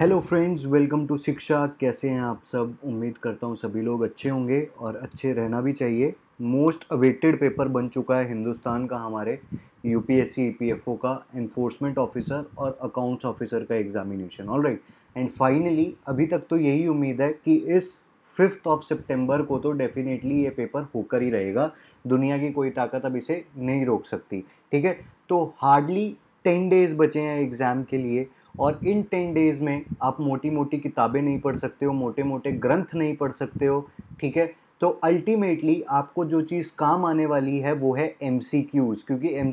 hello friends welcome to शिक्षा कैसे हैं आप सब उम्मीद करता हूँ सभी लोग अच्छे होंगे और अच्छे रहना भी चाहिए मोस्ट अवेटेड पेपर बन चुका है हिंदुस्तान का हमारे यूपीएससी ईपीएफओ e का इन्फोर्समेंट ऑफिसर और अकाउंट्स ऑफिसर का examination all right and finally अभी तक तो यही उम्मीद है कि इस फिफ्थ ऑफ सितंबर को तो डेफिनेटली ये पेपर होकर ही रहेगा दुनिया की कोई ताकत अब इसे नहीं रोक सकती ठीक है तो हार्डली टेन डेज बचे हैं एग्ज़ाम के लिए और इन टेन डेज़ में आप मोटी मोटी किताबें नहीं पढ़ सकते हो मोटे मोटे ग्रंथ नहीं पढ़ सकते हो ठीक है तो अल्टीमेटली आपको जो चीज़ काम आने वाली है वो है एम क्योंकि एम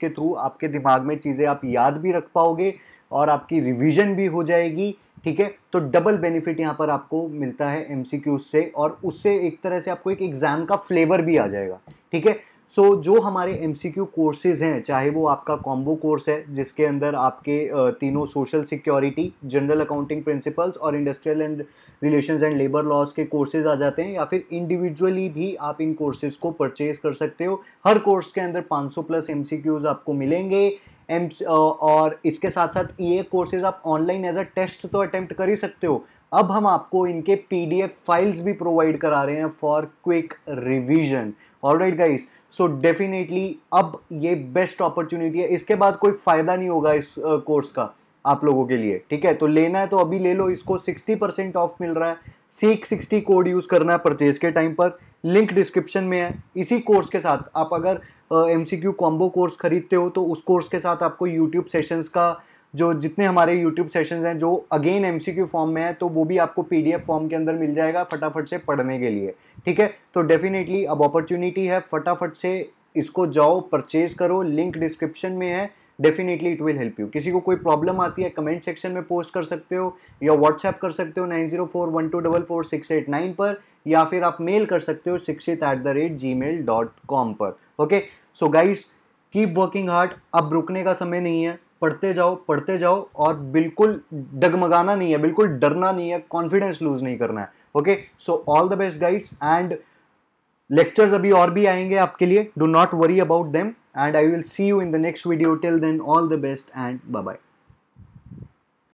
के थ्रू आपके दिमाग में चीज़ें आप याद भी रख पाओगे और आपकी रिविज़न भी हो जाएगी ठीक है तो डबल बेनिफिट यहाँ पर आपको मिलता है एम से और उससे एक तरह से आपको एक एग्ज़ाम का फ्लेवर भी आ जाएगा ठीक है सो so, जो हमारे एम सी क्यू कोर्सेज हैं चाहे वो आपका कॉम्बो कोर्स है जिसके अंदर आपके तीनों social security general accounting principles और industrial and relations and labour laws के कोर्सेज आ जाते हैं या फिर इंडिविजुअली भी आप इन कोर्सेज को परचेज कर सकते हो हर कोर्स के अंदर 500 प्लस एम सी क्यूज़ आपको मिलेंगे एम और इसके साथ साथ ये कोर्सेज आप ऑनलाइन एज अ टेस्ट तो अटैम्प्ट कर ही सकते हो अब हम आपको इनके पीडीएफ फाइल्स भी प्रोवाइड करा रहे हैं for quick revision alright guys so definitely अब ये बेस्ट अपॉर्चुनिटी है इसके बाद कोई फ़ायदा नहीं होगा इस कोर्स uh, का आप लोगों के लिए ठीक है तो लेना है तो अभी ले लो इसको 60 परसेंट ऑफ मिल रहा है सीख 60 कोड यूज़ करना है परचेज के टाइम पर लिंक डिस्क्रिप्शन में है इसी कोर्स के साथ आप अगर एम सी कॉम्बो कोर्स खरीदते हो तो उस कोर्स के साथ आपको यूट्यूब सेशंस का जो जितने हमारे यूट्यूब सेशंस हैं जो अगेन एम फॉर्म में है तो वो भी आपको पी फॉर्म के अंदर मिल जाएगा फटाफट से पढ़ने के लिए ठीक है तो डेफिनेटली अब अपॉर्चुनिटी है फटाफट से इसको जाओ परचेज करो लिंक डिस्क्रिप्शन में है definitely it will help you किसी को कोई प्रॉब्लम आती है कमेंट सेक्शन में पोस्ट कर सकते हो या व्हाट्सएप कर सकते हो nine zero four one two double four six eight nine पर या फिर आप मेल कर सकते हो शिक्षित at the rate gmail dot com पर okay so guys keep working hard अब रुकने का समय नहीं है पढ़ते जाओ पढ़ते जाओ और बिल्कुल डगमगाना नहीं है बिल्कुल डरना नहीं है कॉन्फिडेंस लूज नहीं करना है okay so all the best guides and lectures अभी और भी आएंगे आपके लिए do not worry about them and I will see you in the next video till then all the best and bye bye